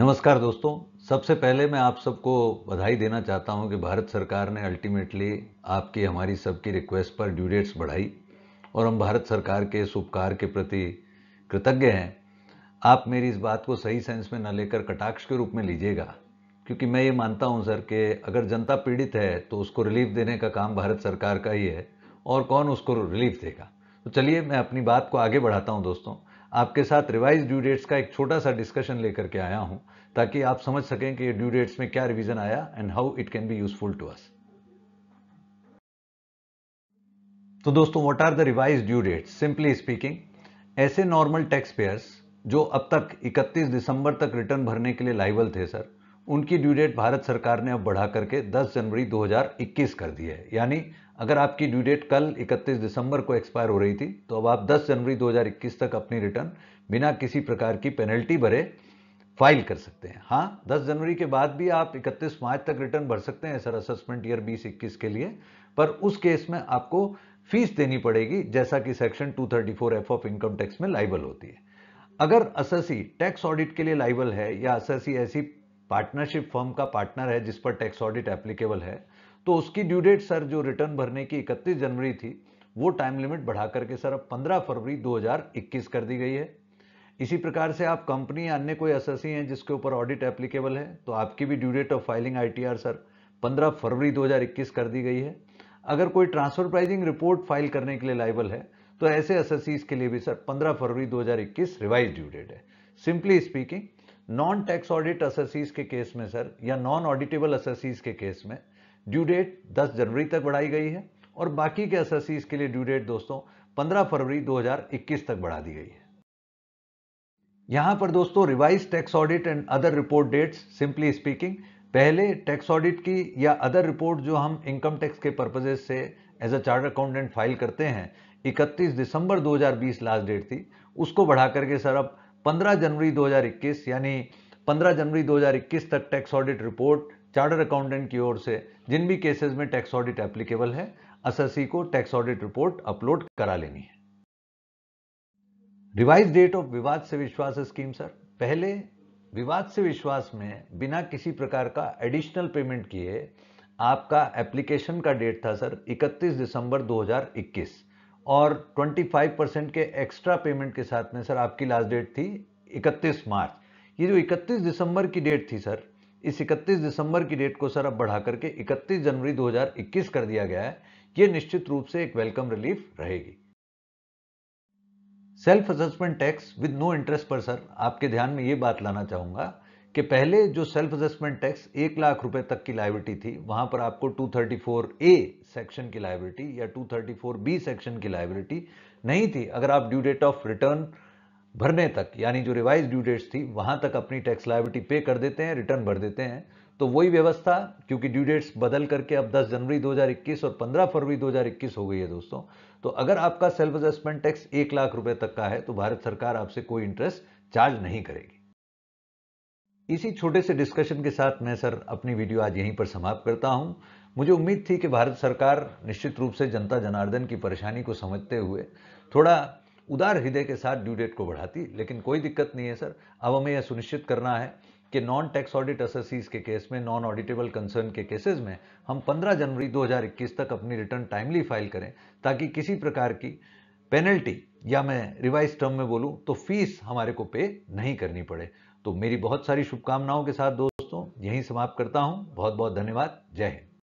नमस्कार दोस्तों सबसे पहले मैं आप सबको बधाई देना चाहता हूं कि भारत सरकार ने अल्टीमेटली आपकी हमारी सबकी रिक्वेस्ट पर ड्यू डेट्स बढ़ाई और हम भारत सरकार के इस उपकार के प्रति कृतज्ञ हैं आप मेरी इस बात को सही सेंस में न लेकर कटाक्ष के रूप में लीजिएगा क्योंकि मैं ये मानता हूँ सर कि अगर जनता पीड़ित है तो उसको रिलीफ देने का काम भारत सरकार का ही है और कौन उसको रिलीफ देगा तो चलिए मैं अपनी बात को आगे बढ़ाता हूँ दोस्तों आपके साथ रिवाइज ड्यू डेट्स का एक छोटा सा डिस्कशन लेकर के आया हूं ताकि आप समझ सकें कि ड्यू डेट्स में क्या रिवीजन आया and how it can be useful to us तो दोस्तों what are the revise due dates simply speaking ऐसे नॉर्मल टैक्स पेयर्स जो अब तक 31 दिसंबर तक रिटर्न भरने के लिए लाइबल थे सर उनकी ड्यू डेट भारत सरकार ने अब बढ़ा करके 10 जनवरी 2021 कर दी है यानी अगर आपकी ड्यू डेट कल 31 दिसंबर को एक्सपायर हो रही थी तो अब आप 10 जनवरी 2021 तक अपनी रिटर्न बिना किसी प्रकार की पेनल्टी भरे फाइल कर सकते हैं हाँ 10 जनवरी के बाद भी आप 31 मार्च तक रिटर्न भर सकते हैं सर असेसमेंट ईयर इक्कीस के लिए पर उस केस में आपको फीस देनी पड़ेगी जैसा कि section 234 F of income tax में लाइबल होती है अगर अससी टैक्स ऑडिट के लिए लाइबल है या अससी ऐसी पार्टनरशिप फर्म का पार्टनर है जिस पर टैक्स ऑडिट एप्लीकेबल है तो उसकी ड्यू डेट सर जो रिटर्न भरने की 31 जनवरी थी वो टाइम लिमिट बढ़ा करके सर अब 15 फरवरी 2021 कर दी गई है इसी प्रकार से आप कंपनी या अन्य कोई अससी हैं जिसके ऊपर ऑडिट एप्लीकेबल है तो आपकी भी due date of filing ITR sir 15 फरवरी 2021 कर दी गई है अगर कोई ट्रांसफर प्राइजिंग रिपोर्ट फाइल करने के लिए लाइबल है तो ऐसे अससीज के लिए भी सर 15 फरवरी 2021 रिवाइज ड्यू डेट है simply speaking non tax audit assessees के केस में सर या नॉन ऑडिटेबल अससीज के केस में ड्यू डेट 10 जनवरी तक बढ़ाई गई है और बाकी के एस के लिए ड्यू डेट दोस्तों 15 फरवरी 2021 तक बढ़ा दी गई है यहां पर दोस्तों revise tax audit and other report dates simply speaking पहले टैक्स ऑडिट की या अदर रिपोर्ट जो हम इनकम टैक्स के पर्पजेज से as a chartered accountant file करते हैं 31 दिसंबर 2020 लास्ट डेट थी उसको बढ़ा करके सर अब 15 जनवरी 2021 यानी 15 जनवरी 2021 तक tax audit report chartered accountant की ओर से जिन भी केसेस में टैक्स ऑडिट एप्लीकेबल है अससी को टैक्स ऑडिट रिपोर्ट अपलोड करा लेनी है रिवाइज डेट ऑफ विवाद से विश्वास स्कीम सर पहले विवाद से विश्वास में बिना किसी प्रकार का एडिशनल पेमेंट किए आपका एप्लीकेशन का डेट था सर 31 दिसंबर 2021 और 25 परसेंट के एक्स्ट्रा पेमेंट के साथ में सर आपकी लास्ट डेट थी 31 मार्च ये जो 31 दिसंबर की डेट थी सर इस 31 दिसंबर की डेट को सर अब बढ़ा करके 31 जनवरी 2021 कर दिया गया है ये निश्चित रूप से एक वेलकम रिलीफ रहेगी self assessment tax with no interest पर सर आपके ध्यान में ये बात लाना चाहूंगा कि पहले जो सेल्फ असेसमेंट टैक्स एक लाख रुपए तक की लाइबिलिटी थी वहां पर आपको 234 ए सेक्शन की लाइबिलिटी या 234 बी सेक्शन की लाइबिलिटी नहीं थी अगर आप ड्यू डेट ऑफ रिटर्न भरने तक यानी जो रिवाइज ड्यू डेट्स थी वहां तक अपनी टैक्स लाइबिलिटी पे कर देते हैं रिटर्न भर देते हैं तो वही व्यवस्था क्योंकि ड्यू डेट्स बदल करके अब 10 जनवरी 2021 और 15 फरवरी 2021 हो गई है दोस्तों तो अगर आपका सेल्फ एडजस्टमेंट टैक्स एक लाख रुपए तक का है तो भारत सरकार आपसे कोई इंटरेस्ट चार्ज नहीं करेगी इसी छोटे से डिस्कशन के साथ मैं सर अपनी वीडियो आज यहीं पर समाप्त करता हूं मुझे उम्मीद थी कि भारत सरकार निश्चित रूप से जनता जनार्दन की परेशानी को समझते हुए थोड़ा उदार हृदय के साथ ड्यू डेट को बढ़ाती लेकिन कोई दिक्कत नहीं है सर अब हमें यह सुनिश्चित करना है कि नॉन टैक्स ऑडिट अससीज के केस में नॉन ऑडिटेबल कंसर्न के केसेस में हम 15 जनवरी 2021 तक अपनी रिटर्न टाइमली फाइल करें ताकि किसी प्रकार की पेनल्टी या मैं रिवाइज टर्म में बोलूं तो फीस हमारे को पे नहीं करनी पड़े तो मेरी बहुत सारी शुभकामनाओं के साथ दोस्तों यहीं समाप्त करता हूं बहुत बहुत धन्यवाद जय हिंद